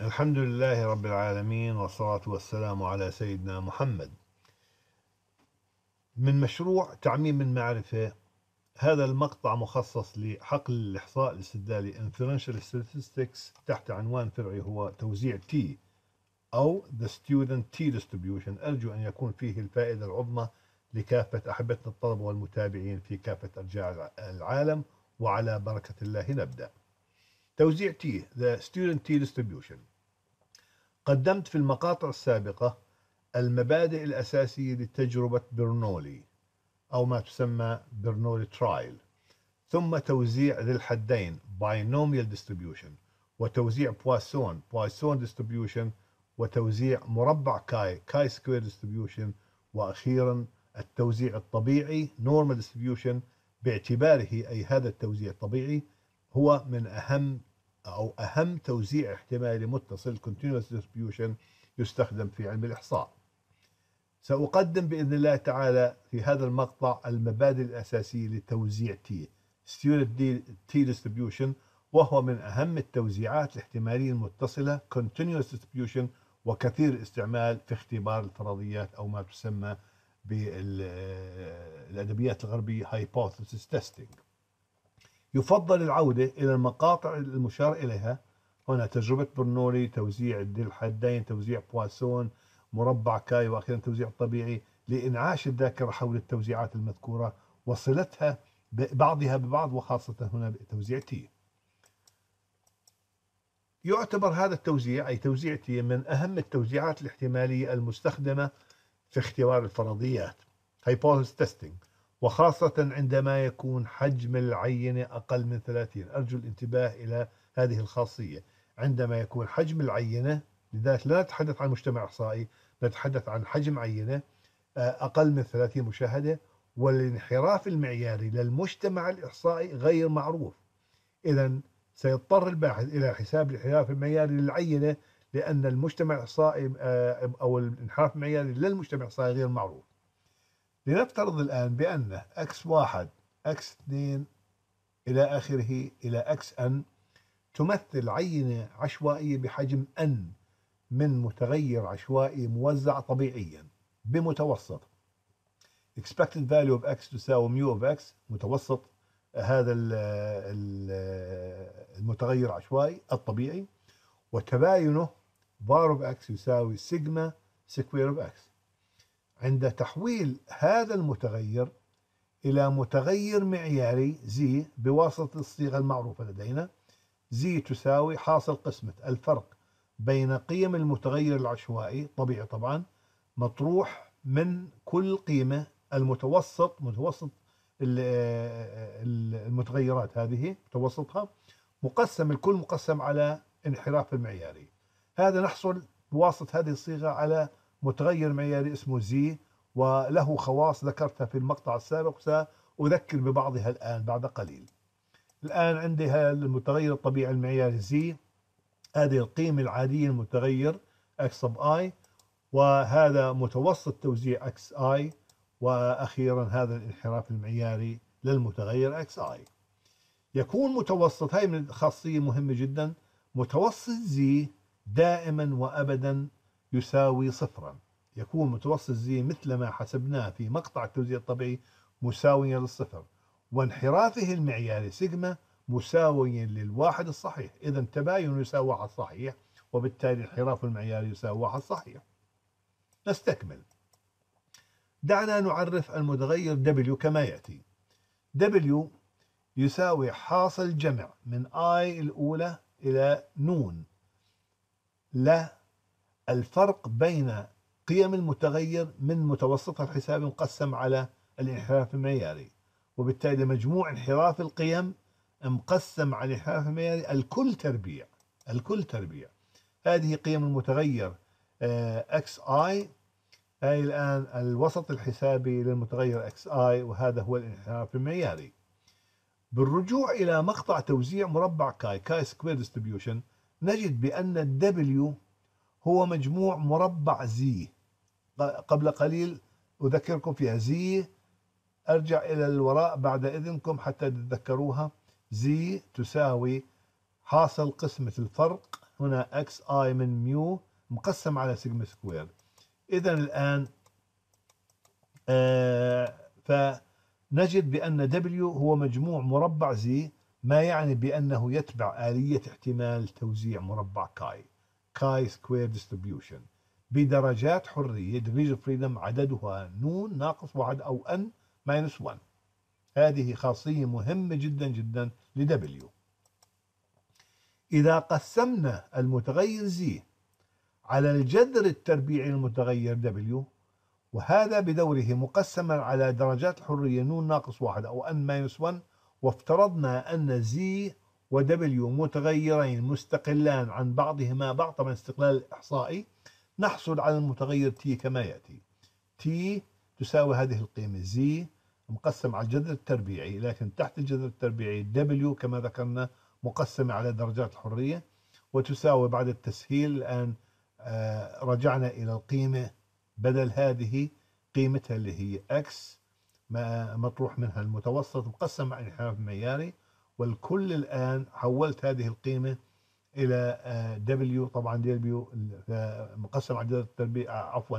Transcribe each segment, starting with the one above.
الحمد لله رب العالمين والصلاة والسلام على سيدنا محمد من مشروع تعميم المعرفة هذا المقطع مخصص لحقل الإحصاء الاستدلالي Inferential Statistics تحت عنوان فرعي هو توزيع T أو The Student T Distribution أرجو أن يكون فيه الفائدة العظمى لكافة أحبتنا الطلبة والمتابعين في كافة أرجاع العالم وعلى بركة الله نبدأ توزيع تي The Student T Distribution قدمت في المقاطع السابقة المبادئ الأساسية لتجربة برنولي أو ما تسمى برنولي ترايل ثم توزيع ذي الحدين Binomial Distribution وتوزيع بواسون بواسون Distribution وتوزيع مربع كاي كاي سكوير Distribution وأخيرا التوزيع الطبيعي Normal Distribution باعتباره أي هذا التوزيع الطبيعي هو من أهم أو أهم توزيع احتمالي متصل continuous distribution يستخدم في علم الإحصاء سأقدم بإذن الله تعالى في هذا المقطع المبادئ الأساسية لتوزيع T student تي distribution وهو من أهم التوزيعات الاحتمالية المتصلة continuous distribution وكثير استعمال في اختبار الفرضيات أو ما تسمى بالأدبيات الغربية hypothesis testing يفضل العودة إلى المقاطع المشار إليها هنا تجربة برنولي توزيع الدل حدين توزيع بواسون مربع كاي وأخيرا توزيع الطبيعي لإنعاش الذاكرة حول التوزيعات المذكورة وصلتها بعضها ببعض وخاصة هنا توزيع تي يعتبر هذا التوزيع أي توزيع تي من أهم التوزيعات الاحتمالية المستخدمة في اختبار الفرضيات hypothesis تيستينج وخاصة عندما يكون حجم العينة أقل من 30 أرجو الانتباه إلى هذه الخاصية عندما يكون حجم العينة لذلك لا نتحدث عن مجتمع إحصائي نتحدث عن حجم عينة آه، أقل من 30 مشاهدة والانحراف المعياري للمجتمع الإحصائي غير معروف إذا سيضطر الباحث إلى حساب الانحراف المعياري للعينة لأن المجتمع الإحصائي آه، أو الانحراف المعياري للمجتمع الإحصائي غير معروف لنفترض الآن بأن x x1 x 2 إلى آخره إلى xn تمثل عينة عشوائية بحجم n من متغير عشوائي موزع طبيعيا بمتوسط expected value of x تساوي mu of x متوسط هذا المتغير العشوائي الطبيعي وتباينه var of x يساوي سيجما سكوير of x عند تحويل هذا المتغير إلى متغير معياري زي بواسطة الصيغة المعروفة لدينا زي تساوي حاصل قسمة الفرق بين قيم المتغير العشوائي طبيعي طبعا مطروح من كل قيمة المتوسط متوسط المتغيرات هذه متوسطها مقسم الكل مقسم على انحراف المعياري هذا نحصل بواسطة هذه الصيغة على متغير معياري اسمه زي وله خواص ذكرتها في المقطع السابق سأذكر ببعضها الآن بعد قليل الآن عندي المتغير الطبيعي المعياري زي هذه القيمة العادية المتغير اكس sub i وهذا متوسط توزيع اكس i وأخيرا هذا الانحراف المعياري للمتغير اكس i يكون متوسط هاي من خاصية مهمة جدا متوسط زي دائما وأبدا يساوي صفرا يكون متوسط زي مثل ما حسبناه في مقطع التوزيع الطبيعي مساويا للصفر وانحرافه المعياري سيجما مساويا للواحد الصحيح إذا تباين يساوي واحد صحيح وبالتالي انحراف المعياري يساوي واحد صحيح نستكمل دعنا نعرف المتغير W كما يأتي W يساوي حاصل جمع من I الأولى إلى نون لا الفرق بين قيم المتغير من متوسط الحساب مقسم على الانحراف المعياري وبالتالي مجموع انحراف القيم مقسم على الانحراف المعياري الكل تربيع الكل تربيع هذه قيم المتغير اكس آه، اي هاي الآن الوسط الحسابي للمتغير اكس اي وهذا هو الانحراف المعياري بالرجوع إلى مقطع توزيع مربع كاي كاي سكوير ديستريبيوشن نجد بأن الدبليو هو مجموع مربع زي قبل قليل أذكركم فيها زي أرجع إلى الوراء بعد إذنكم حتى تتذكروها زي تساوي حاصل قسمة الفرق هنا اكس اي من ميو مقسم على سيجما سكوير إذا الآن آه فنجد بأن دبليو هو مجموع مربع زي ما يعني بأنه يتبع آلية احتمال توزيع مربع كاي كاي سكوير ديستريبيوشن بدرجات حرية اوف فريدم عددها نون ناقص واحد أو n ماينس 1 هذه خاصية مهمة جدا جدا لدبليو إذا قسمنا المتغير زي على الجذر التربيعي المتغير دبليو وهذا بدوره مقسما على درجات الحرية نون ناقص واحد أو n ماينس 1 وافترضنا أن زي ودبليو متغيرين مستقلان عن بعضهما بعض طبعا استقلال إحصائي نحصل على المتغير تي كما يأتي تي تساوي هذه القيمة زي مقسم على الجذر التربيعي لكن تحت الجذر التربيعي دبليو كما ذكرنا مقسمة على درجات الحرية وتساوي بعد التسهيل الآن آه، رجعنا إلى القيمة بدل هذه قيمتها اللي هي اكس مطروح منها المتوسط مقسم على الانحراف المعياري والكل الآن حولت هذه القيمة إلى آه، دبليو طبعا دبليو آه، مقسم على درجات التربية آه، عفوا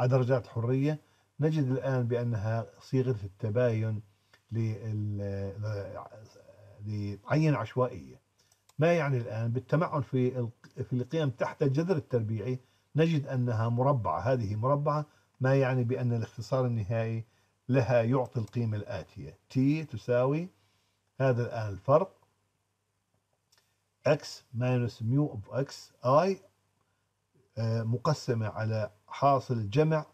على درجات الحرية نجد الآن بأنها صيغة التباين لعين عشوائية ما يعني الآن بالتمعن في في القيم تحت الجذر التربيعي نجد أنها مربعة هذه مربعة ما يعني بأن الاختصار النهائي لها يعطي القيمة الآتية T تساوي هذا الآن الفرق x ماينس ميو اوف اكس اي مقسمة على حاصل جمع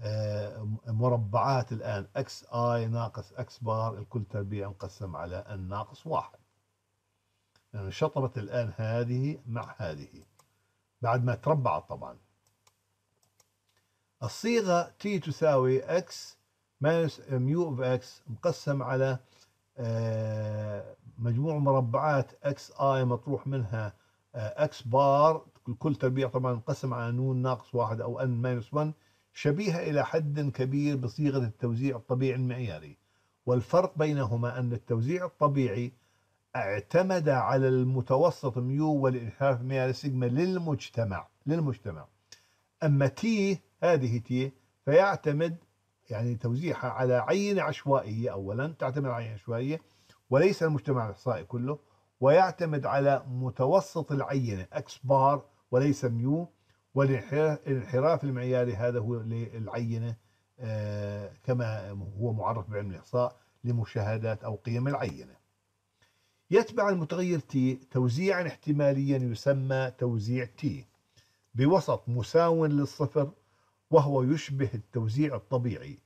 آه، مربعات الآن اكس اي ناقص اكس بار الكل تربيع مقسم على ان ناقص واحد يعني شطرت الآن هذه مع هذه بعد ما تربعت طبعا الصيغة تي تساوي اكس ماينس ميو اوف اكس مقسم على آه، مجموع مربعات اكس اي مطروح منها اكس آه، بار كل تربيع طبعا انقسم على نون ناقص واحد او ان ماينس 1 شبيهة إلى حد كبير بصيغة التوزيع الطبيعي المعياري والفرق بينهما أن التوزيع الطبيعي اعتمد على المتوسط ميو والإنحراف المعياري سيجما للمجتمع للمجتمع أما تي هذه تي فيعتمد يعني توزيعها على عينة عشوائية أولا تعتمد على عينة عشوائية وليس المجتمع الإحصائي كله ويعتمد على متوسط العينة أكس بار وليس ميو والانحراف المعياري هذا هو للعينة آه، كما هو معرف بعلم الإحصاء لمشاهدات أو قيم العينة يتبع المتغير تي توزيعا احتماليا يسمى توزيع تي بوسط مساو للصفر وهو يشبه التوزيع الطبيعي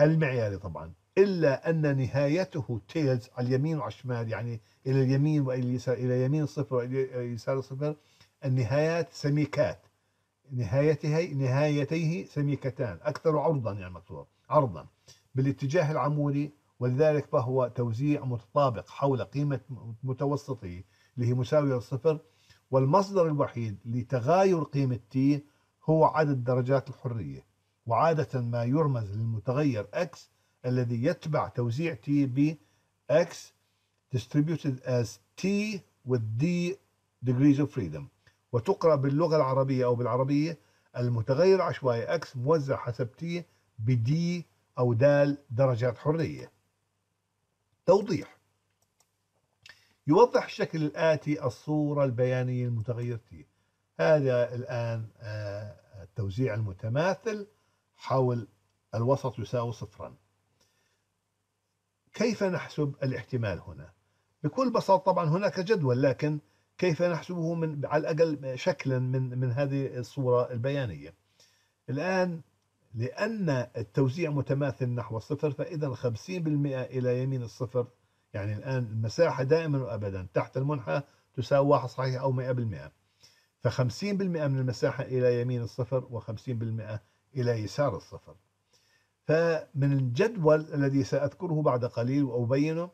المعياري طبعا إلا أن نهايته تيلز على اليمين وعلى الشمال يعني إلى اليمين وإلى اليسار إلى يمين صفر وإلى يسار صفر النهايات سميكات نهايته نهايتيه سميكتان أكثر عرضا يعني مكتوب عرضا بالاتجاه العمودي ولذلك فهو توزيع متطابق حول قيمة متوسطه اللي هي مساوية للصفر والمصدر الوحيد لتغاير قيمة تي هو عدد درجات الحرية وعادة ما يرمز للمتغير x الذي يتبع توزيع t ب x distributed as t with d degrees of freedom وتقرأ باللغة العربية أو بالعربية المتغير العشوائي x موزع حسب t بدي أو دال درجات حرية توضيح يوضح الشكل الآتي الصورة البيانية المتغير تي هذا الآن آه، التوزيع المتماثل حول الوسط يساوي صفرا كيف نحسب الاحتمال هنا بكل بساطة طبعا هناك جدول لكن كيف نحسبه من على الأقل شكلا من من هذه الصورة البيانية الآن لأن التوزيع متماثل نحو الصفر فإذا 50% إلى يمين الصفر يعني الآن المساحة دائما وأبدا تحت المنحة تساوي واحد صحيح أو 100% ف50% من المساحة إلى يمين الصفر و50% إلى يسار الصفر فمن الجدول الذي سأذكره بعد قليل وأبينه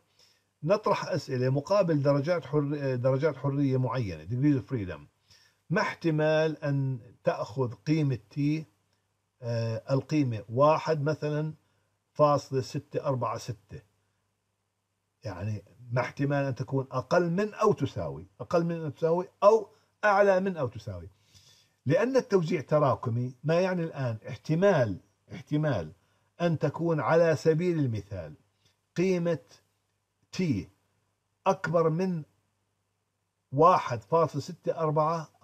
نطرح أسئلة مقابل درجات حر... درجات حرية معينة degrees of freedom ما احتمال أن تأخذ قيمة t آه، القيمة واحد مثلا فاصلة ستة أربعة ستة يعني ما احتمال أن تكون أقل من أو تساوي أقل من أو تساوي أو أعلى من أو تساوي لأن التوزيع تراكمي ما يعني الآن احتمال احتمال أن تكون على سبيل المثال قيمة تي أكبر من 1.64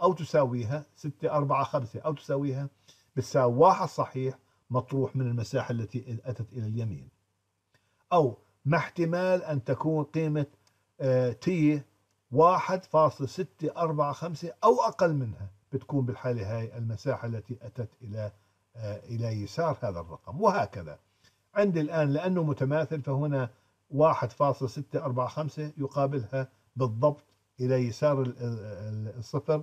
أو تساويها 6.45 أو تساويها بتساوي واحد صحيح مطروح من المساحة التي أتت إلى اليمين أو ما احتمال أن تكون قيمة تي آه، 1.645 أو أقل منها بتكون بالحالة هاي المساحة التي أتت إلى آه، إلى يسار هذا الرقم وهكذا عندي الآن لأنه متماثل فهنا 1.645 يقابلها بالضبط إلى يسار الصفر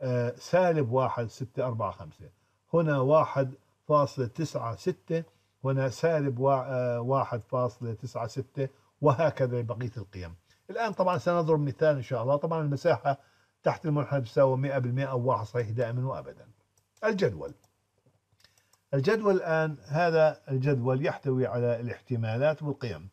آه، سالب 1.645 هنا 1.96 هنا سالب 1.96 آه، وهكذا بقية القيم الآن طبعا سنضرب مثال إن شاء الله طبعا المساحة تحت المنحنى تساوي 100% أو واحد صحيح دائما وأبدا الجدول الجدول الآن هذا الجدول يحتوي على الاحتمالات والقيم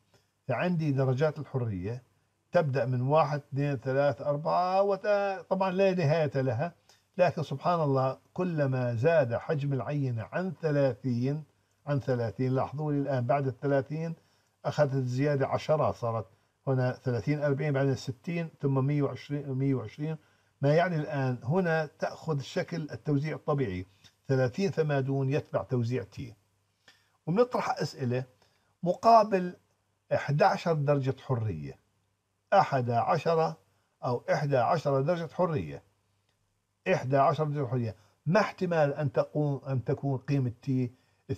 فعندي درجات الحرية تبدأ من واحد اثنين ثلاث أربعة وطبعا لا نهاية لها لكن سبحان الله كلما زاد حجم العينة عن ثلاثين عن ثلاثين لاحظوا لي الآن بعد الثلاثين أخذت الزيادة عشرة صارت هنا 30 40 بعدين 60 ثم 120 120 ما يعني الآن هنا تأخذ شكل التوزيع الطبيعي 30 ثمادون يتبع توزيع تي وبنطرح أسئلة مقابل 11 درجة حرية 11 أو 11 درجة حرية 11 درجة حرية ما احتمال أن تقوم أن تكون قيمة تي 2.21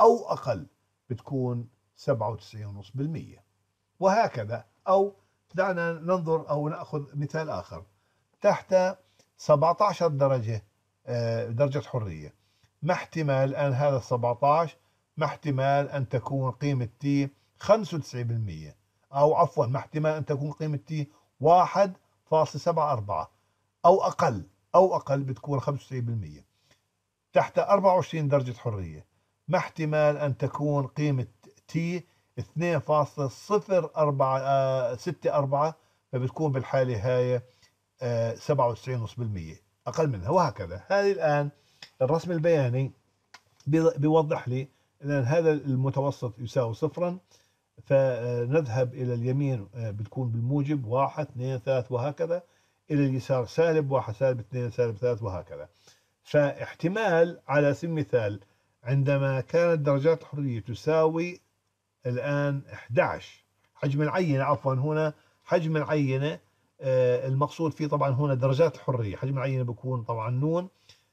أو أقل بتكون 97.5% وهكذا أو دعنا ننظر أو نأخذ مثال آخر تحت 17 درجة آه، درجة حرية ما احتمال أن هذا 17 ما احتمال أن تكون قيمة تي 95% أو عفوا ما احتمال أن تكون قيمة تي 1.74 أو أقل أو أقل بتكون 95% تحت 24 درجة حرية ما احتمال أن تكون قيمة تي 2.064 آه، فبتكون بالحالة هاي 97.5% آه، أقل منها وهكذا هذه الآن الرسم البياني بيوضح لي أن هذا المتوسط يساوي صفرا فنذهب إلى اليمين آه، بتكون بالموجب 1 2 3 وهكذا إلى اليسار سالب 1 سالب 2 سالب 3 وهكذا فاحتمال على سبيل المثال عندما كانت درجات الحرية تساوي الآن 11 حجم العينة عفوا هنا حجم العينة آه، المقصود فيه طبعا هنا درجات الحرية حجم العينة بيكون طبعا نون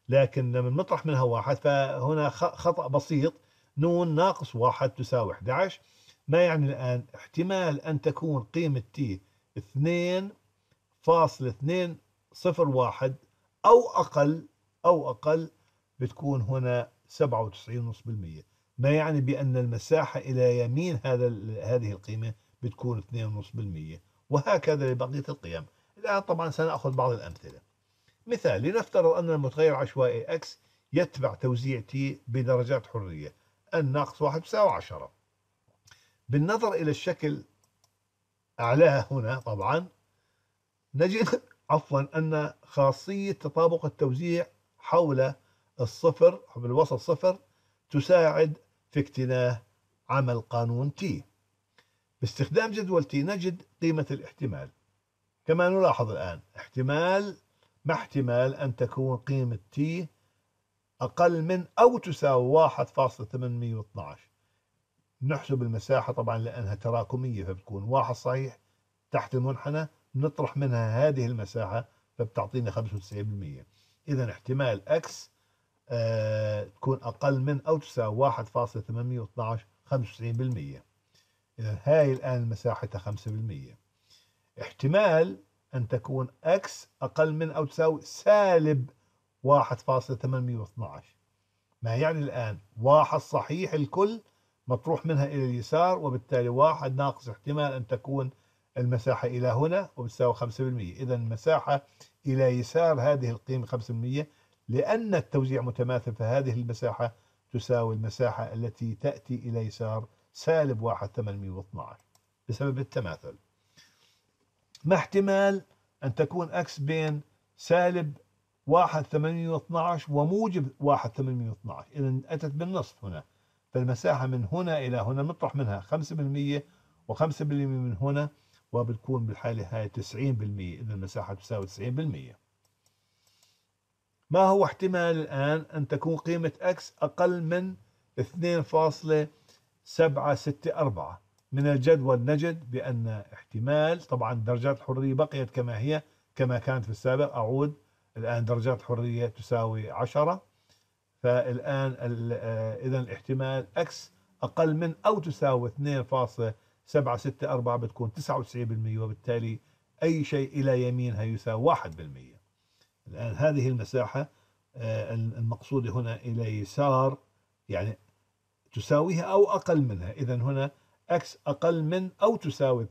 لكن لما نطرح منها واحد فهنا خطأ بسيط نون ناقص واحد تساوي 11 ما يعني الآن احتمال أن تكون قيمة تي 2.201 أو أقل أو أقل بتكون هنا 97.5% ما يعني بأن المساحة إلى يمين هذا هذه القيمة بتكون 2.5% وهكذا لبقية القيم الآن طبعا سنأخذ بعض الأمثلة مثال لنفترض أن المتغير العشوائي x يتبع توزيع t بدرجات حرية الناقص 1 تساوي 10 بالنظر إلى الشكل أعلاها هنا طبعا نجد عفوا أن خاصية تطابق التوزيع حول الصفر بالوسط صفر تساعد في اكتناه عمل قانون تي باستخدام جدول تي نجد قيمة الاحتمال كما نلاحظ الآن احتمال مع احتمال أن تكون قيمة تي أقل من أو تساوي 1.812 نحسب المساحة طبعا لأنها تراكمية فبتكون واحد صحيح تحت المنحنى نطرح منها هذه المساحة فبتعطينا 95% إذا احتمال أكس آه، تكون أقل من أو تساوي 1.812 95% إذا هاي الآن مساحتها 5% احتمال أن تكون x أقل من أو تساوي سالب 1.812 ما يعني الآن واحد صحيح الكل مطروح منها إلى اليسار وبالتالي واحد ناقص احتمال أن تكون المساحة إلى هنا وبتساوي 5% إذا المساحة إلى يسار هذه القيمة 5% لأن التوزيع متماثل فهذه المساحة تساوي المساحة التي تأتي إلى يسار سالب 1812 بسبب التماثل ما احتمال أن تكون أكس بين سالب 1812 وموجب 1812 إذا أتت بالنصف هنا فالمساحة من هنا إلى هنا نطرح منها 5% و5% من هنا وبتكون بالحالة هاي 90% إذا المساحة تساوي 90% ما هو احتمال الآن أن تكون قيمة X أقل من 2.764 من الجدول نجد بأن احتمال طبعا درجات الحرية بقيت كما هي كما كانت في السابق أعود الآن درجات الحرية تساوي 10 فالآن آه، إذا الاحتمال X أقل من أو تساوي 2.764 بتكون 99% وبالتالي أي شيء إلى يمينها يساوي 1% الآن هذه المساحة آه، المقصودة هنا إلى يسار يعني تساويها أو أقل منها إذا هنا X أقل من أو تساوي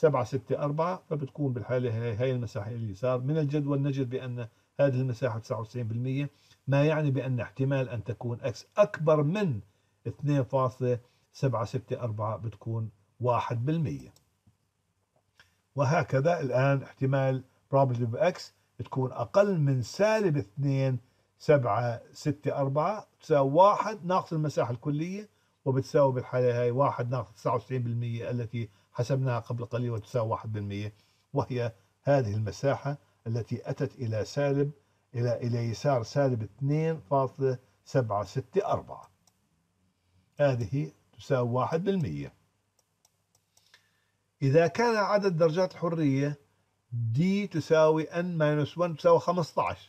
2.764 فبتكون بالحالة هي المساحة إلى اليسار من الجدول نجد بأن هذه المساحة 99% ما يعني بأن احتمال أن تكون أكس أكبر من 2.764 بتكون 1% وهكذا الآن احتمال probability of X تكون أقل من سالب 2 7 6 4 تساوي 1 ناقص المساحة الكلية وبتساوي بالحالة هاي 1 ناقص 99% التي حسبناها قبل قليل وتساوي 1% وهي هذه المساحة التي أتت إلى سالب إلى إلى يسار سالب 2.764 هذه تساوي 1% إذا كان عدد درجات الحرية دي تساوي n minus 1 تساوي 15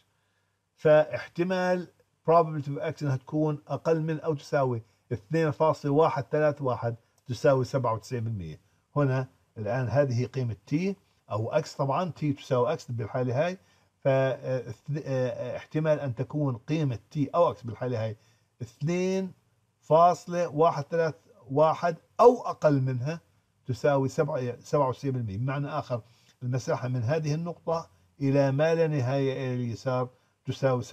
فاحتمال probability of x انها تكون اقل من او تساوي 2.131 تساوي 97% هنا الان هذه قيمه t او x طبعا t تساوي x بالحاله هاي فاحتمال آه، آه، ان تكون قيمه t او x بالحاله هاي 2.131 او اقل منها تساوي 97% بمعنى اخر المساحة من هذه النقطة إلى ما لا نهاية إلى اليسار تساوي 97.5%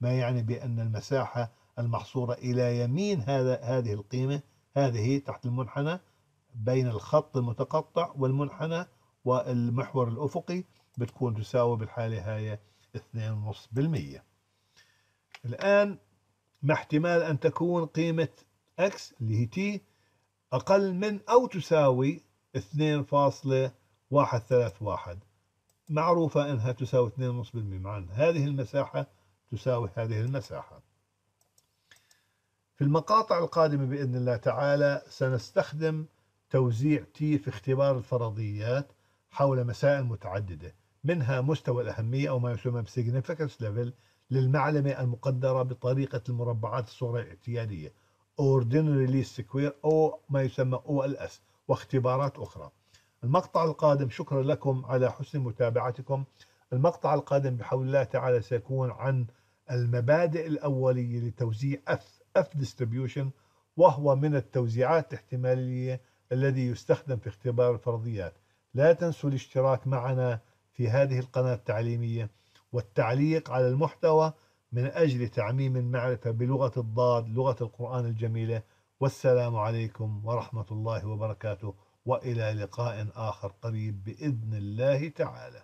ما يعني بأن المساحة المحصورة إلى يمين هذا هذه القيمة هذه تحت المنحنى بين الخط المتقطع والمنحنى والمحور الأفقي بتكون تساوي بالحالة هاي 2.5% الآن مع احتمال أن تكون قيمة x اللي هي t أقل من أو تساوي 2.5 واحد ثلاث واحد معروفة أنها تساوي 2.5 بالمئة أن هذه المساحة تساوي هذه المساحة في المقاطع القادمة بإذن الله تعالى سنستخدم توزيع تي في اختبار الفرضيات حول مسائل متعددة منها مستوى الأهمية أو ما يسمى بسيجنفكس level للمعلمة المقدرة بطريقة المربعات الصغرى الاعتيادية ordinary least square أو ما يسمى OLS واختبارات أخرى المقطع القادم شكرا لكم على حسن متابعتكم المقطع القادم بحول الله تعالى سيكون عن المبادئ الأولية لتوزيع F, F distribution وهو من التوزيعات الاحتمالية الذي يستخدم في اختبار الفرضيات لا تنسوا الاشتراك معنا في هذه القناة التعليمية والتعليق على المحتوى من أجل تعميم المعرفة بلغة الضاد لغة القرآن الجميلة والسلام عليكم ورحمة الله وبركاته والى لقاء اخر قريب باذن الله تعالى